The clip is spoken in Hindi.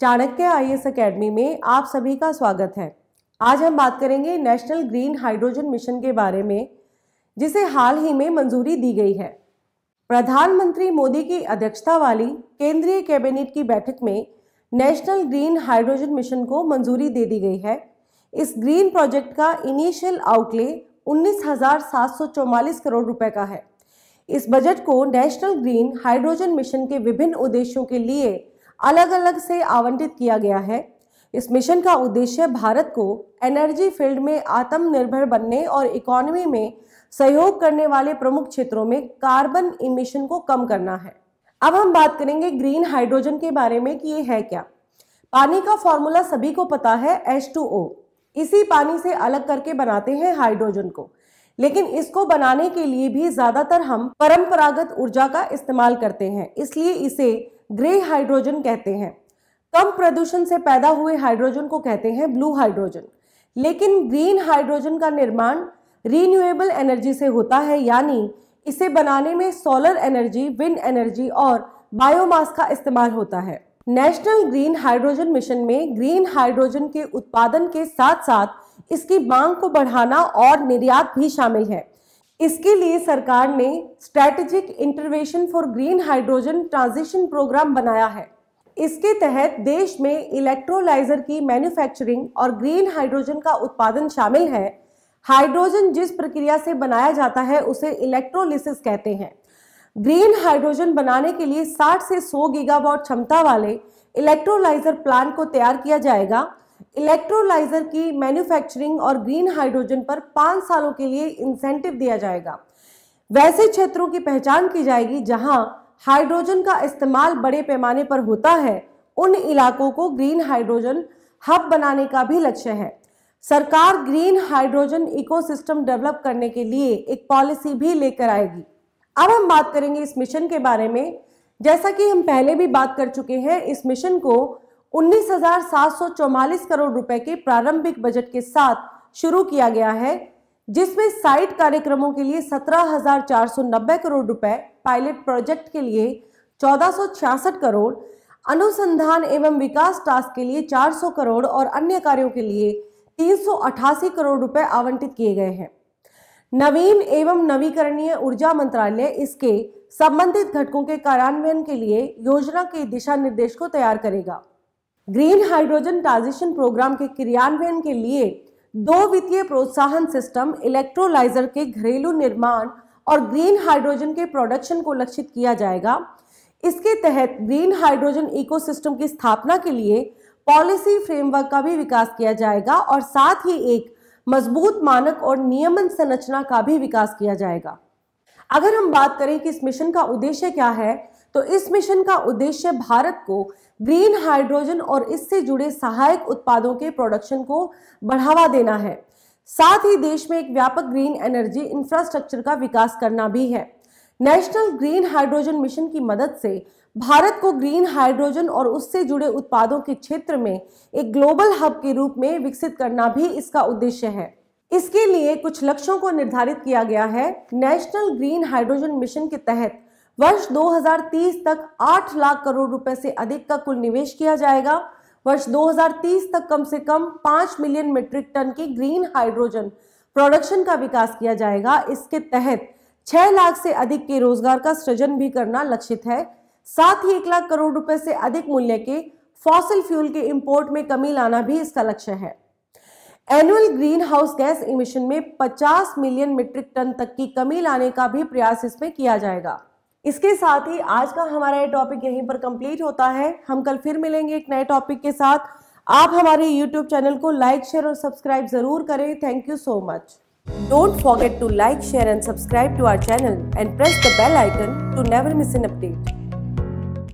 चाणक्य आई एस अकेडमी में आप सभी का स्वागत है आज हम बात करेंगे नेशनल ग्रीन हाइड्रोजन मिशन के बारे में जिसे हाल ही में मंजूरी दी गई है प्रधानमंत्री मोदी की अध्यक्षता वाली केंद्रीय कैबिनेट की बैठक में नेशनल ग्रीन हाइड्रोजन मिशन को मंजूरी दे दी गई है इस ग्रीन प्रोजेक्ट का इनिशियल आउटले उन्नीस करोड़ रुपए का है इस बजट को नेशनल ग्रीन हाइड्रोजन मिशन के विभिन्न उद्देश्यों के लिए अलग अलग से आवंटित किया गया है इस मिशन का उद्देश्य भारत को एनर्जी फील्ड में आत्मनिर्भर बनने और इकोनॉमी में सहयोग करने वाले प्रमुख क्षेत्रों में कार्बन इमिशन को कम करना है अब हम बात करेंगे ग्रीन हाइड्रोजन के बारे में कि ये है क्या पानी का फॉर्मूला सभी को पता है H2O इसी पानी से अलग करके बनाते हैं हाइड्रोजन को लेकिन इसको बनाने के लिए भी ज़्यादातर हम परंपरागत ऊर्जा का इस्तेमाल करते हैं इसलिए इसे ग्रे हाइड्रोजन कहते हैं कम प्रदूषण से पैदा हुए हाइड्रोजन को कहते हैं ब्लू हाइड्रोजन लेकिन ग्रीन हाइड्रोजन का निर्माण रीन्यूएबल एनर्जी से होता है यानी इसे बनाने में सोलर एनर्जी विंड एनर्जी और बायोमास का इस्तेमाल होता है नेशनल ग्रीन हाइड्रोजन मिशन में ग्रीन हाइड्रोजन के उत्पादन के साथ साथ इसकी मांग को बढ़ाना और निर्यात भी शामिल है इसके लिए सरकार ने strategic intervention for green hydrogen transition programme बनाया है इसके तहत देश में इलेक्ट्रोलाइजर की मैन्युफैक्चरिंग और ग्रीन हाइड्रोजन का उत्पादन शामिल है हाइड्रोजन जिस प्रक्रिया से बनाया जाता है उसे इलेक्ट्रोलिसिस कहते हैं ग्रीन हाइड्रोजन बनाने के लिए 60 से 100 गीगावाट क्षमता वाले इलेक्ट्रोलाइजर प्लांट को तैयार किया जाएगा इलेक्ट्रोलाइजर की मैन्युफैक्चरिंग और ग्रीन हाइड्रोजन पर पाँच सालों के लिए इंसेंटिव दिया जाएगा वैसे क्षेत्रों की पहचान की जाएगी जहां हाइड्रोजन का इस्तेमाल बड़े पैमाने पर होता है उन इलाकों को ग्रीन हाइड्रोजन हब बनाने का भी लक्ष्य है सरकार ग्रीन हाइड्रोजन इकोसिस्टम डेवलप करने के लिए एक पॉलिसी भी लेकर आएगी अब हम बात करेंगे इस मिशन के बारे में जैसा कि हम पहले भी बात कर चुके हैं इस मिशन को उन्नीस करोड़ रुपए के प्रारंभिक बजट के साथ शुरू किया गया है जिसमें साइट कार्यक्रमों के लिए 17,490 करोड़ रुपए पायलट प्रोजेक्ट के लिए 1466 करोड़ अनुसंधान एवं विकास टास्क के लिए 400 करोड़ और अन्य कार्यों के लिए 388 करोड़ रुपए आवंटित किए गए हैं नवीन एवं नवीकरणीय ऊर्जा मंत्रालय इसके संबंधित घटकों के कार्यान्वयन के लिए योजना के दिशा निर्देश को तैयार करेगा ग्रीन हाइड्रोजन ट्रांजिशन प्रोग्राम के क्रियान्वयन के लिए दो वित्तीय प्रोत्साहन सिस्टम इलेक्ट्रोलाइजर के घरेलू निर्माण और ग्रीन हाइड्रोजन के प्रोडक्शन को लक्षित किया जाएगा इसके तहत ग्रीन हाइड्रोजन इकोसिस्टम की स्थापना के लिए पॉलिसी फ्रेमवर्क का भी विकास किया जाएगा और साथ ही एक मजबूत मानक और नियमन संरचना का भी विकास किया जाएगा अगर हम बात करें कि इस मिशन का उद्देश्य क्या है तो इस मिशन का उद्देश्य भारत को ग्रीन हाइड्रोजन और इससे जुड़े सहायक उत्पादों के प्रोडक्शन को बढ़ावा देना है साथ ही देश में एक व्यापक ग्रीन एनर्जी इंफ्रास्ट्रक्चर का विकास करना भी है नेशनल ग्रीन हाइड्रोजन मिशन की मदद से भारत को ग्रीन हाइड्रोजन और उससे जुड़े उत्पादों के क्षेत्र में एक ग्लोबल हब के रूप में विकसित करना भी इसका उद्देश्य है इसके लिए कुछ लक्ष्यों को निर्धारित किया गया है नेशनल ग्रीन हाइड्रोजन मिशन के तहत वर्ष 2030 तक 8 लाख करोड़ रुपए से अधिक का कुल निवेश किया जाएगा वर्ष 2030 तक कम से कम 5 मिलियन मीट्रिक टन की ग्रीन हाइड्रोजन प्रोडक्शन का विकास किया जाएगा इसके तहत 6 लाख से अधिक के रोजगार का सृजन भी करना लक्षित है साथ ही एक लाख करोड़ रुपए से अधिक मूल्य के फॉसिल फ्यूल के इंपोर्ट में कमी लाना भी इसका लक्ष्य है annual greenhouse gas emission में 50 मिलियन मीट्रिक टन तक की कमी लाने का भी प्रयास इसमें किया जाएगा इसके साथ ही आज का हमारा ये टॉपिक यहीं पर कंप्लीट होता है हम कल फिर मिलेंगे एक नए टॉपिक के साथ आप हमारे यूट्यूब चैनल को लाइक शेयर और सब्सक्राइब जरूर करें thank you so much don't forget to like share and subscribe to our channel and press the bell icon to never miss an update